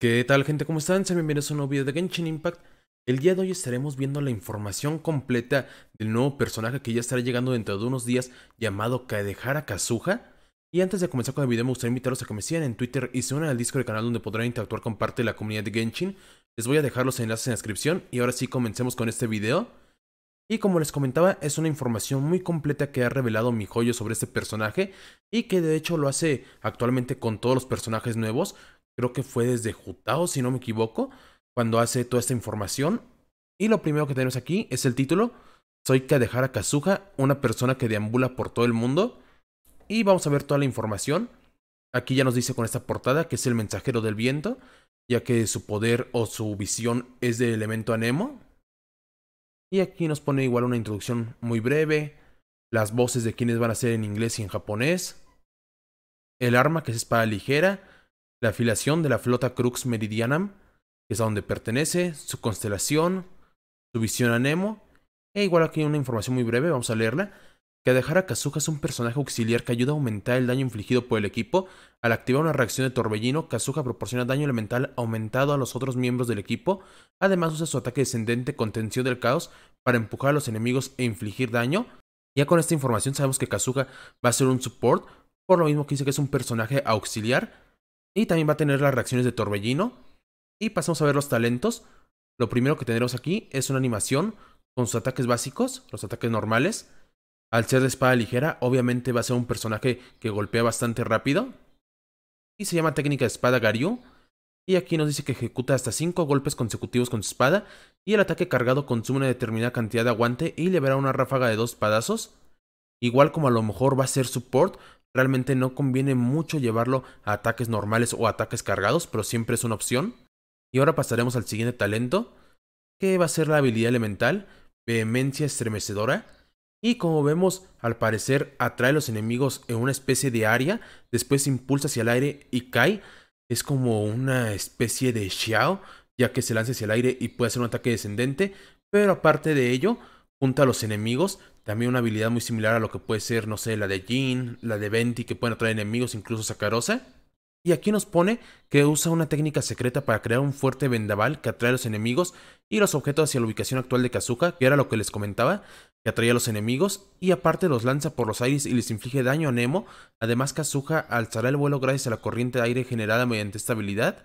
¿Qué tal gente? ¿Cómo están? Sean bienvenidos a un nuevo video de Genshin Impact. El día de hoy estaremos viendo la información completa del nuevo personaje que ya estará llegando dentro de unos días llamado Kadehara Kazuha. Y antes de comenzar con el video me gustaría invitarlos a que me sigan en Twitter y se unan al disco del canal donde podrán interactuar con parte de la comunidad de Genshin. Les voy a dejar los enlaces en la descripción y ahora sí comencemos con este video. Y como les comentaba, es una información muy completa que ha revelado mi joyo sobre este personaje y que de hecho lo hace actualmente con todos los personajes nuevos, creo que fue desde Jutao, si no me equivoco, cuando hace toda esta información. Y lo primero que tenemos aquí es el título. Soy Kadehara Kazuha, una persona que deambula por todo el mundo. Y vamos a ver toda la información. Aquí ya nos dice con esta portada que es el mensajero del viento, ya que su poder o su visión es de elemento anemo. Y aquí nos pone igual una introducción muy breve, las voces de quienes van a ser en inglés y en japonés, el arma que es espada ligera, la afiliación de la flota Crux Meridianum, que es a donde pertenece, su constelación, su visión a Nemo, e igual aquí hay una información muy breve, vamos a leerla, que dejar a Kazuha es un personaje auxiliar que ayuda a aumentar el daño infligido por el equipo. Al activar una reacción de torbellino, Kazuha proporciona daño elemental aumentado a los otros miembros del equipo. Además usa su ataque descendente Contención del Caos para empujar a los enemigos e infligir daño. Ya con esta información sabemos que Kazuha va a ser un support, por lo mismo que dice que es un personaje auxiliar. Y también va a tener las reacciones de Torbellino. Y pasamos a ver los talentos. Lo primero que tendremos aquí es una animación con sus ataques básicos, los ataques normales. Al ser de espada ligera, obviamente va a ser un personaje que golpea bastante rápido. Y se llama técnica de espada Garyu. Y aquí nos dice que ejecuta hasta 5 golpes consecutivos con su espada. Y el ataque cargado consume una determinada cantidad de aguante y le verá una ráfaga de dos padazos. Igual como a lo mejor va a ser support, realmente no conviene mucho llevarlo a ataques normales o ataques cargados, pero siempre es una opción. Y ahora pasaremos al siguiente talento, que va a ser la habilidad elemental, vehemencia estremecedora. Y como vemos, al parecer atrae a los enemigos en una especie de área, después se impulsa hacia el aire y cae. Es como una especie de Xiao, ya que se lanza hacia el aire y puede hacer un ataque descendente, pero aparte de ello, junta a los enemigos, también una habilidad muy similar a lo que puede ser, no sé, la de Jean, la de Venti, que pueden atraer enemigos, incluso Sakarosa. Y aquí nos pone que usa una técnica secreta para crear un fuerte vendaval que atrae a los enemigos y los objetos hacia la ubicación actual de Kazuka, que era lo que les comentaba, que atraía a los enemigos, y aparte los lanza por los aires y les inflige daño a Nemo. Además, Kazuka alzará el vuelo gracias a la corriente de aire generada mediante esta habilidad,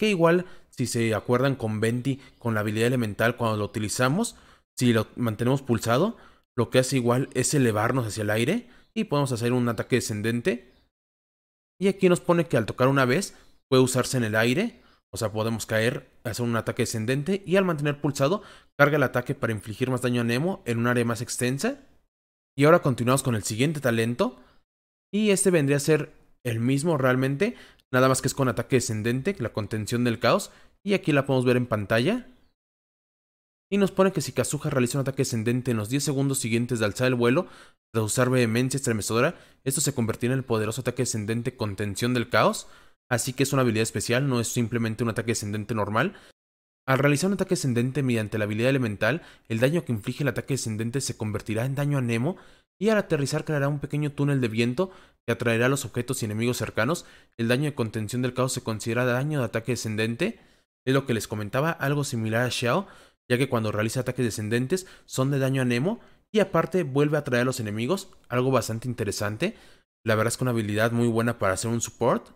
que igual, si se acuerdan con Venti, con la habilidad elemental cuando lo utilizamos, si lo mantenemos pulsado, lo que hace igual es elevarnos hacia el aire y podemos hacer un ataque descendente. Y aquí nos pone que al tocar una vez puede usarse en el aire, o sea, podemos caer, hacer un ataque descendente y al mantener pulsado carga el ataque para infligir más daño a Nemo en un área más extensa. Y ahora continuamos con el siguiente talento. Y este vendría a ser el mismo realmente, nada más que es con ataque descendente, la contención del caos. Y aquí la podemos ver en pantalla y nos pone que si Kazuha realiza un ataque ascendente en los 10 segundos siguientes de alzar el vuelo, de usar vehemencia estremecedora, esto se convertirá en el poderoso ataque ascendente contención del caos, así que es una habilidad especial, no es simplemente un ataque ascendente normal. Al realizar un ataque ascendente mediante la habilidad elemental, el daño que inflige el ataque ascendente se convertirá en daño a Nemo, y al aterrizar creará un pequeño túnel de viento que atraerá a los objetos y enemigos cercanos. El daño de contención del caos se considera daño de ataque descendente, es lo que les comentaba, algo similar a Xiao, ya que cuando realiza ataques descendentes son de daño a Nemo y aparte vuelve a atraer a los enemigos, algo bastante interesante. La verdad es que una habilidad muy buena para hacer un support.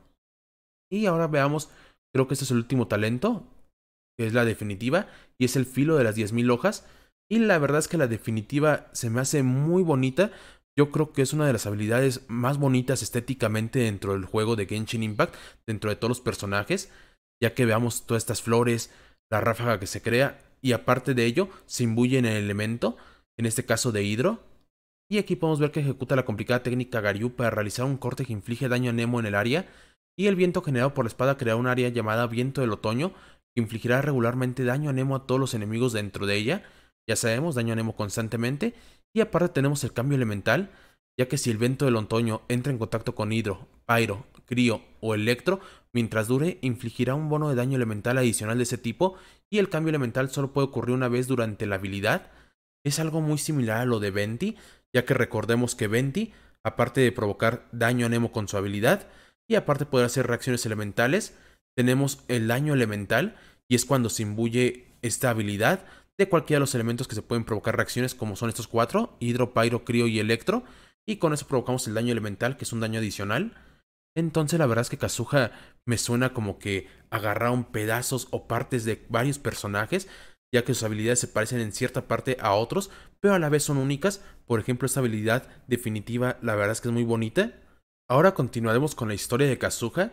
Y ahora veamos, creo que este es el último talento, que es la definitiva, y es el filo de las 10.000 hojas. Y la verdad es que la definitiva se me hace muy bonita. Yo creo que es una de las habilidades más bonitas estéticamente dentro del juego de Genshin Impact, dentro de todos los personajes, ya que veamos todas estas flores, la ráfaga que se crea, y aparte de ello se imbuye en el elemento, en este caso de hidro. Y aquí podemos ver que ejecuta la complicada técnica Garyu para realizar un corte que inflige daño a Nemo en el área, y el viento generado por la espada crea un área llamada Viento del Otoño, que infligirá regularmente daño a Nemo a todos los enemigos dentro de ella, ya sabemos, daño a Nemo constantemente, y aparte tenemos el cambio elemental, ya que si el viento del otoño entra en contacto con hidro, pyro, crío o electro, mientras dure, infligirá un bono de daño elemental adicional de ese tipo y el cambio elemental solo puede ocurrir una vez durante la habilidad. Es algo muy similar a lo de Venti, ya que recordemos que Venti, aparte de provocar daño a Nemo con su habilidad, y aparte poder hacer reacciones elementales, tenemos el daño elemental y es cuando se imbuye esta habilidad de cualquiera de los elementos que se pueden provocar reacciones como son estos cuatro, hidro, pyro, crío y electro, y con eso provocamos el daño elemental, que es un daño adicional. Entonces la verdad es que Kazuha me suena como que agarraron pedazos o partes de varios personajes, ya que sus habilidades se parecen en cierta parte a otros, pero a la vez son únicas. Por ejemplo, esta habilidad definitiva la verdad es que es muy bonita. Ahora continuaremos con la historia de Kazuha.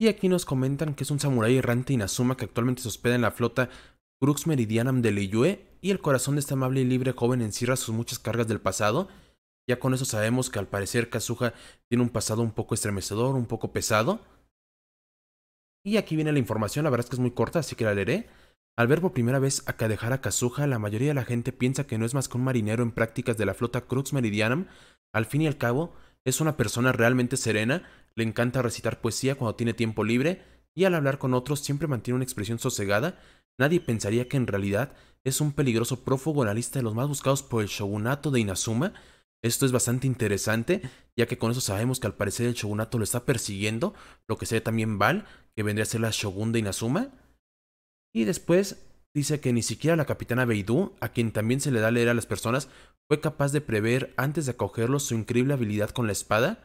Y aquí nos comentan que es un samurái errante Inazuma que actualmente se hospeda en la flota Crux Meridianum de Liyue y el corazón de este amable y libre joven encierra sus muchas cargas del pasado ya con eso sabemos que al parecer Kazuha tiene un pasado un poco estremecedor, un poco pesado. Y aquí viene la información, la verdad es que es muy corta, así que la leeré. Al ver por primera vez a Kadehara Kazuha, la mayoría de la gente piensa que no es más que un marinero en prácticas de la flota Crux Meridianum. Al fin y al cabo, es una persona realmente serena, le encanta recitar poesía cuando tiene tiempo libre, y al hablar con otros siempre mantiene una expresión sosegada. Nadie pensaría que en realidad es un peligroso prófugo en la lista de los más buscados por el shogunato de Inazuma, esto es bastante interesante, ya que con eso sabemos que al parecer el shogunato lo está persiguiendo, lo que sería también Val, que vendría a ser la shogun de Inazuma. Y después dice que ni siquiera la capitana Beidou, a quien también se le da a leer a las personas, fue capaz de prever antes de acogerlos su increíble habilidad con la espada.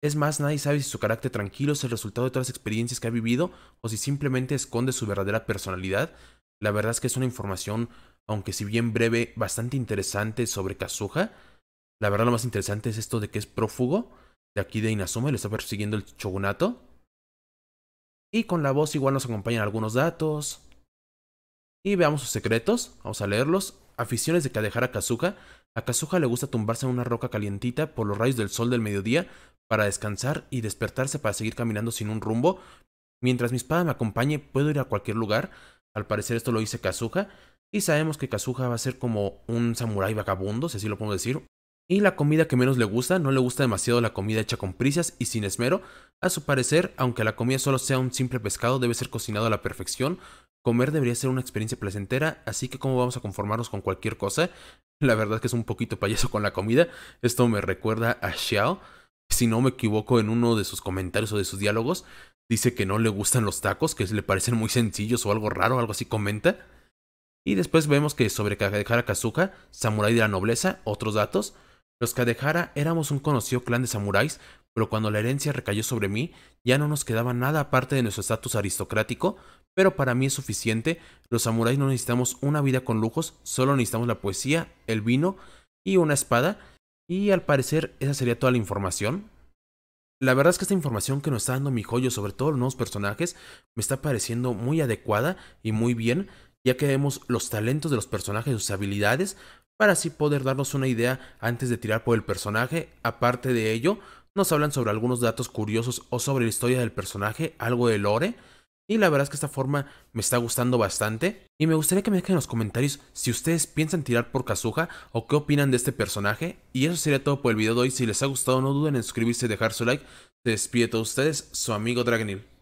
Es más, nadie sabe si su carácter tranquilo es el resultado de todas las experiencias que ha vivido o si simplemente esconde su verdadera personalidad. La verdad es que es una información, aunque si bien breve, bastante interesante sobre Kazuha, la verdad, lo más interesante es esto de que es prófugo de aquí de Inazuma Le está persiguiendo el shogunato. Y con la voz igual nos acompañan algunos datos. Y veamos sus secretos, vamos a leerlos. Aficiones de dejar a Kazuha. A Kazuha le gusta tumbarse en una roca calientita por los rayos del sol del mediodía para descansar y despertarse para seguir caminando sin un rumbo. Mientras mi espada me acompañe, puedo ir a cualquier lugar. Al parecer esto lo dice Kazuha. Y sabemos que Kazuha va a ser como un samurái vagabundo, si así lo podemos decir, y la comida que menos le gusta, no le gusta demasiado la comida hecha con prisas y sin esmero. A su parecer, aunque la comida solo sea un simple pescado, debe ser cocinado a la perfección. Comer debería ser una experiencia placentera, así que cómo vamos a conformarnos con cualquier cosa. La verdad es que es un poquito payaso con la comida. Esto me recuerda a Xiao. Si no me equivoco en uno de sus comentarios o de sus diálogos, dice que no le gustan los tacos, que le parecen muy sencillos o algo raro, algo así comenta. Y después vemos que sobre de Kazuka, Samurai de la Nobleza, otros datos, los Kadehara éramos un conocido clan de samuráis, pero cuando la herencia recayó sobre mí, ya no nos quedaba nada aparte de nuestro estatus aristocrático, pero para mí es suficiente, los samuráis no necesitamos una vida con lujos, solo necesitamos la poesía, el vino y una espada, y al parecer esa sería toda la información. La verdad es que esta información que nos está dando mi joyo sobre todos los nuevos personajes me está pareciendo muy adecuada y muy bien, ya que vemos los talentos de los personajes, sus habilidades, para así poder darnos una idea antes de tirar por el personaje. Aparte de ello, nos hablan sobre algunos datos curiosos o sobre la historia del personaje, algo de lore. Y la verdad es que esta forma me está gustando bastante. Y me gustaría que me dejen en los comentarios si ustedes piensan tirar por Kazuha o qué opinan de este personaje. Y eso sería todo por el video de hoy. Si les ha gustado no duden en suscribirse y dejar su like. Se a de todos ustedes, su amigo Dragonil.